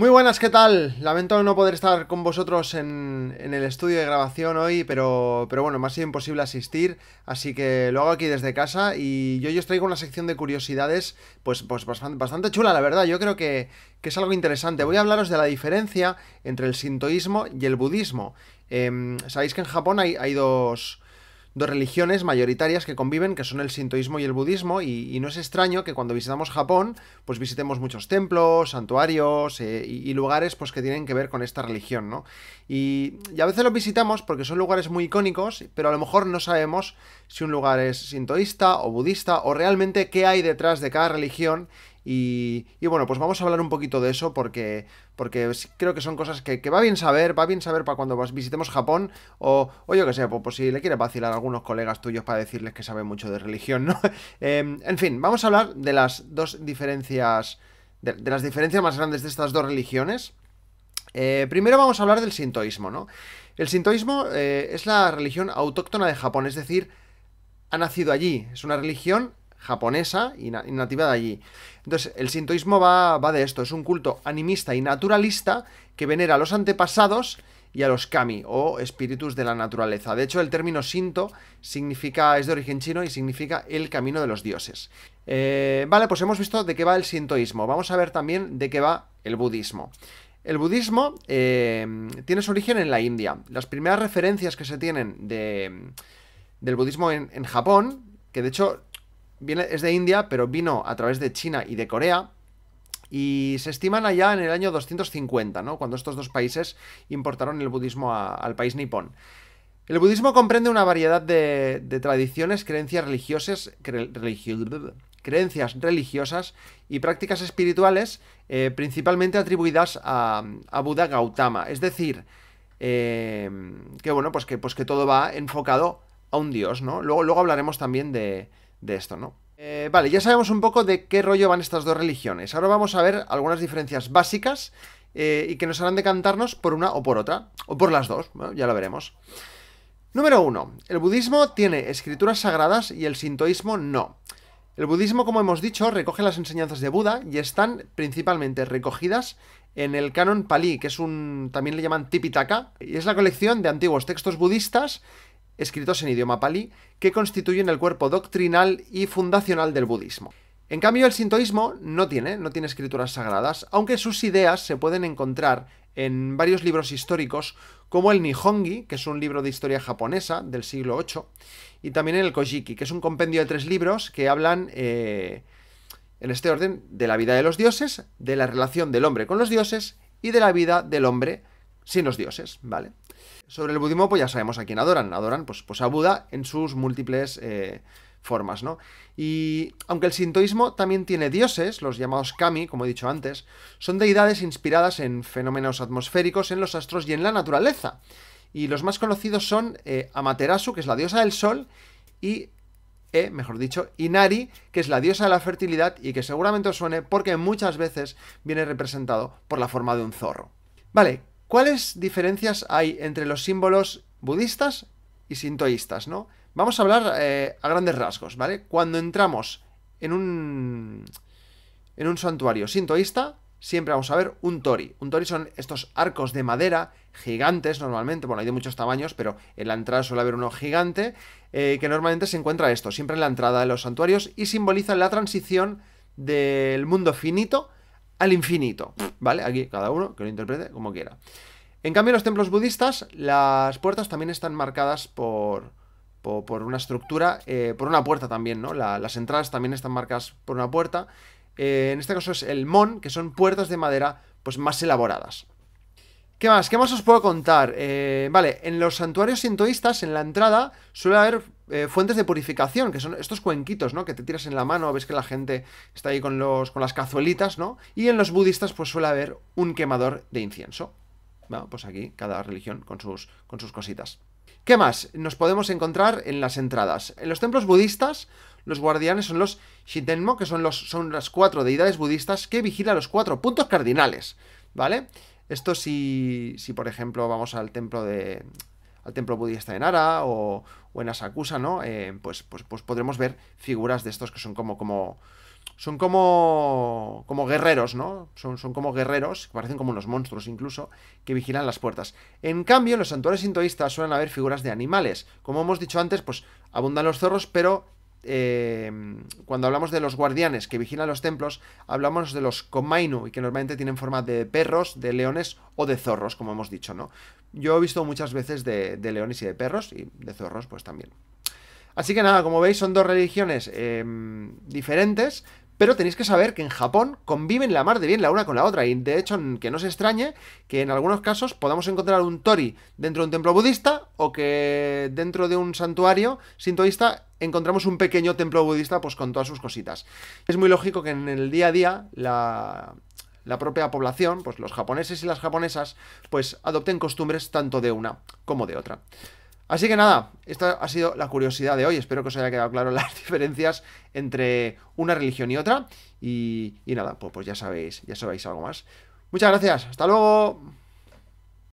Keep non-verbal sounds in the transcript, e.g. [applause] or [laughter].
Muy buenas, ¿qué tal? Lamento no poder estar con vosotros en, el estudio de grabación hoy, pero, pero bueno, me ha sido imposible asistir, así que lo hago aquí desde casa y yo, yo os traigo una sección de curiosidades, pues, pues bastante, chula, la verdad, yo creo que, es algo interesante. Voy a hablaros de la diferencia entre el sintoísmo y el budismo. Em, sabéis que en Japón hay, hay dos dos religiones mayoritarias que conviven, que son el sintoísmo y el budismo, y, no es extraño que cuando visitamos Japón, pues visitemos muchos templos, santuarios eh, y, lugares pues que tienen que ver con esta religión, ¿no? Y, y, a veces los visitamos porque son lugares muy icónicos, pero a lo mejor no sabemos si un lugar es sintoísta o budista, o realmente qué hay detrás de cada religión y, bueno, pues vamos a hablar un poquito de eso porque, porque creo que son cosas que, va bien saber, va bien saber para cuando visitemos Japón o, o yo que sé, pues, pues, si le quieres vacilar a algunos colegas tuyos para decirles que sabe mucho de religión, ¿no? [laughs] Em, en fin, vamos a hablar de las dos diferencias, de, las diferencias más grandes de estas dos religiones. Eh, primero vamos a hablar del sintoísmo, ¿no? El sintoísmo eh, es la religión autóctona de Japón, es decir, ha nacido allí, es una religión japonesa y, nativa de allí. Entonces, el sintoísmo va, de esto, es un culto animista y naturalista que venera a los antepasados y a los kami o espíritus de la naturaleza. De hecho, el término sinto significa, es de origen chino y significa el camino de los dioses. Eh, vale, pues hemos visto de qué va el sintoísmo. Vamos a ver también de qué va el budismo. El budismo eh, tiene su origen en la India. Las primeras referencias que se tienen del budismo en, en Japón, que de hecho es de India, pero vino a través de China y de Corea. Y se estiman allá en el año 250, ¿no? Cuando estos dos países importaron el budismo al país nipón. El budismo comprende una variedad de, tradiciones, creencias religiosas, creencias religiosas y prácticas espirituales, eh, principalmente atribuidas a, Buda Gautama. Es decir, eh, que bueno, pues que, pues que todo va enfocado a un dios, ¿no? Luego, luego hablaremos también de, de esto, ¿no? Eh, vale, ya sabemos un poco de qué rollo van estas dos religiones. Ahora vamos a ver algunas diferencias básicas eh, y que nos harán decantarnos por una o por otra, o por las dos, ya lo veremos. Número 1. El budismo tiene escrituras sagradas y el sintoísmo no. El budismo, como hemos dicho, recoge las enseñanzas de Buda y están principalmente recogidas en el canon Pali, que es un. también le llaman Tipitaka, y es la colección de antiguos textos budistas escritos en idioma palí, que constituyen el cuerpo doctrinal y fundacional del budismo. En cambio, el sintoísmo no tiene, no tiene escrituras sagradas, aunque sus ideas se pueden encontrar en varios libros históricos, como el Nihongi, que es un libro de historia japonesa del siglo VIII, y también en el Kojiki, que es un compendio de tres libros que hablan, eh, en este orden, de la vida de los dioses, de la relación del hombre con los dioses y de la vida del hombre sin los dioses, ¿vale? Sobre el budismo, pues ya sabemos a quién adoran. Adoran pues, pues a Buda en sus múltiples eh, formas, ¿no? Y aunque el sintoísmo también tiene dioses, los llamados kami, como he dicho antes, son deidades inspiradas en fenómenos atmosféricos, en los astros y en la naturaleza. Y los más conocidos son eh, Amaterasu, que es la diosa del sol, y, eh, mejor dicho, Inari, que es la diosa de la fertilidad y que seguramente os suene porque muchas veces viene representado por la forma de un zorro. Vale, ¿Cuáles diferencias hay entre los símbolos budistas y sintoístas? ¿no? Vamos a hablar eh, a grandes rasgos, ¿vale? Cuando entramos en un, en un santuario sintoísta, siempre vamos a ver un tori. Un tori son estos arcos de madera gigantes normalmente, bueno, hay de muchos tamaños, pero en la entrada suele haber uno gigante, eh, que normalmente se encuentra esto, siempre en la entrada de los santuarios y simboliza la transición del mundo finito al infinito. ¿vale? Aquí cada uno que lo interprete como quiera. En cambio, en los templos budistas, las puertas también están marcadas por, por, una estructura, eh, por una puerta también, ¿no? las entradas también están marcadas por una puerta. Eh, en este caso es el mon, que son puertas de madera pues más elaboradas. ¿Qué más? ¿Qué más os puedo contar? Eh, vale, en los santuarios sintoístas, en la entrada, suele haber eh, fuentes de purificación, que son estos cuenquitos, ¿no? Que te tiras en la mano, ves que la gente está ahí con, los, con las cazuelitas, ¿no? Y en los budistas pues suele haber un quemador de incienso. Bueno, pues aquí cada religión con sus, con sus cositas. ¿Qué más? Nos podemos encontrar en las entradas. En los templos budistas, los guardianes son los shitenmo, que son, los, son las cuatro deidades budistas que vigilan los cuatro puntos cardinales, ¿vale? Esto si, si por ejemplo, vamos al templo de, al templo budista en Ara o, en Asakusa, ¿no? Eh, pues, pues, pues, podremos ver figuras de estos que son como, como, son como, como guerreros, ¿no? Son, son como guerreros, parecen como unos monstruos incluso, que vigilan las puertas. En cambio, en los santuarios sintoístas suelen haber figuras de animales. Como hemos dicho antes, pues abundan los zorros, pero Em, cuando hablamos de los guardianes que vigilan los templos, hablamos de los komainu, y que normalmente tienen forma de perros, de leones o de zorros, como hemos dicho, ¿no? Yo he visto muchas veces de, leones y de perros, y de zorros, pues también. Así que nada, como veis, son dos religiones em, diferentes, pero tenéis que saber que en Japón conviven la mar de bien la una con la otra. Y de hecho, que no se extrañe que en algunos casos podamos encontrar un tori dentro de un templo budista o que dentro de un santuario sintoísta encontramos un pequeño templo budista pues con todas sus cositas. Es muy lógico que en el día a día la, la propia población, pues los japoneses y las japonesas, pues adopten costumbres tanto de una como de otra. Así que nada, esta ha sido la curiosidad de hoy. Espero que os haya quedado claro [laughs] las diferencias entre una religión y otra. Y, nada, pues, pues ya sabéis, ya sabéis algo más. Muchas gracias, hasta luego.